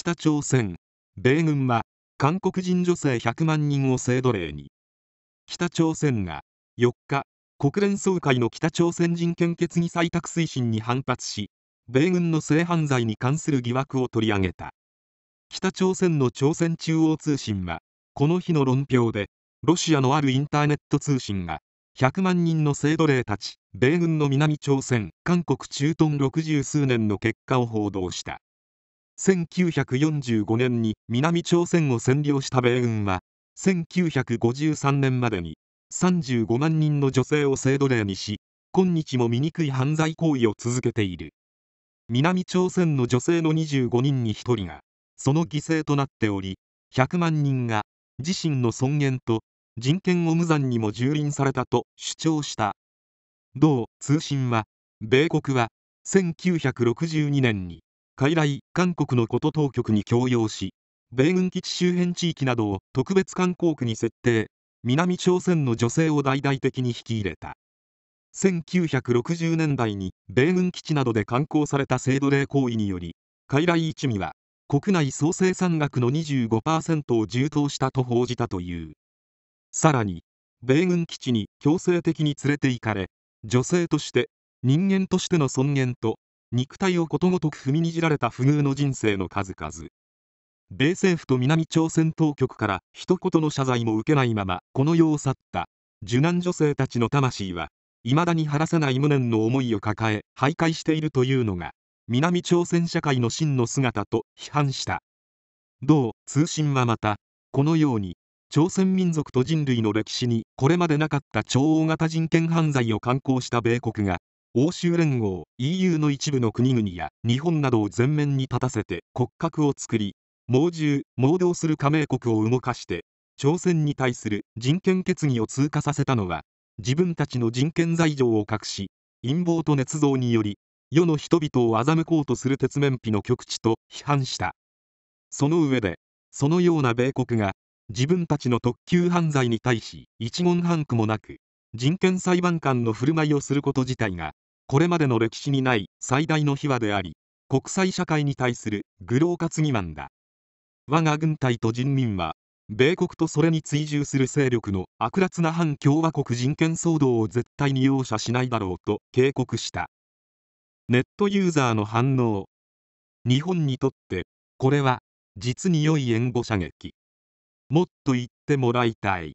北朝鮮米軍は韓国人女性100万人を性奴隷に北朝鮮が4日国連総会の北朝鮮人権決議採択推進に反発し米軍の性犯罪に関する疑惑を取り上げた北朝鮮の朝鮮中央通信はこの日の論評でロシアのあるインターネット通信が100万人の性奴隷たち米軍の南朝鮮韓国駐屯60数年の結果を報道した1945年に南朝鮮を占領した米軍は1953年までに35万人の女性を性奴隷にし今日も醜い犯罪行為を続けている南朝鮮の女性の25人に1人がその犠牲となっており100万人が自身の尊厳と人権を無残にも蹂躙されたと主張した同通信は米国は1962年に傀儡、韓国のこと当局に強要し、米軍基地周辺地域などを特別観光区に設定、南朝鮮の女性を大々的に引き入れた。1960年代に米軍基地などで刊行された性奴隷行為により、傀儡一味は国内総生産額の25%を充当したと報じたという。さらに、米軍基地に強制的に連れて行かれ、女性として、人間としての尊厳と肉体をことごとく踏みにじられた不遇の人生の数々米政府と南朝鮮当局から一言の謝罪も受けないままこの世を去った受難女性たちの魂は未だに晴らせない無念の思いを抱え徘徊しているというのが南朝鮮社会の真の姿と批判した同通信はまたこのように朝鮮民族と人類の歴史にこれまでなかった超大型人権犯罪を敢行した米国が欧州連合 EU の一部の国々や日本などを前面に立たせて骨格を作り猛獣猛動する加盟国を動かして朝鮮に対する人権決議を通過させたのは自分たちの人権罪状を隠し陰謀と捏造により世の人々を欺こうとする鉄面皮の極致と批判したその上でそのような米国が自分たちの特急犯罪に対し一言半句もなく人権裁判官の振る舞いをすること自体がこれまでの歴史にない最大の秘話であり国際社会に対する愚弄活疑案だ我が軍隊と人民は米国とそれに追従する勢力の悪辣な反共和国人権騒動を絶対に容赦しないだろうと警告したネットユーザーの反応日本にとってこれは実に良い援護射撃もっと言ってもらいたい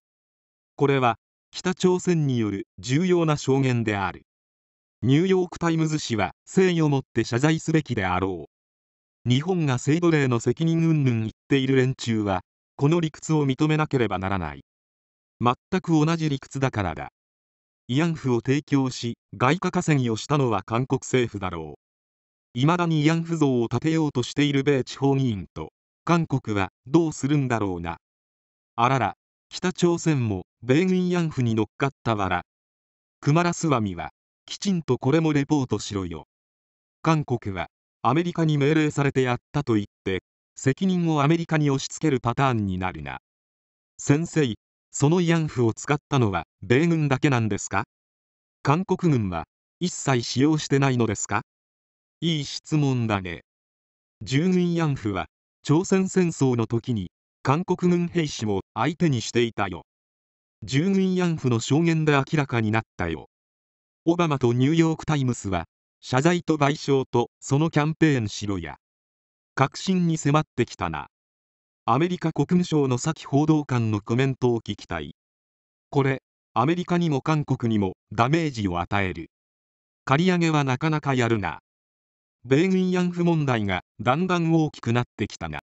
これは北朝鮮による重要な証言であるニューヨーク・タイムズ紙は誠意を持って謝罪すべきであろう日本が性奴隷の責任云々言っている連中はこの理屈を認めなければならない全く同じ理屈だからだ慰安婦を提供し外貨稼ぎをしたのは韓国政府だろういまだに慰安婦像を建てようとしている米地方議員と韓国はどうするんだろうなあらら北朝鮮も米軍慰安婦に乗っかったわらクマラスワミはきちんとこれもレポートしろよ韓国はアメリカに命令されてやったと言って責任をアメリカに押し付けるパターンになるな先生その慰安婦を使ったのは米軍だけなんですか韓国軍は一切使用してないのですかいい質問だね従軍慰安婦は朝鮮戦争の時に韓国軍兵士も相手にしていたよ従軍慰安婦の証言で明らかになったよオバマとニューヨーク・タイムスは謝罪と賠償とそのキャンペーンしろや確信に迫ってきたなアメリカ国務省のサキ報道官のコメントを聞きたいこれアメリカにも韓国にもダメージを与える借り上げはなかなかやるな米軍慰安婦問題がだんだん大きくなってきたが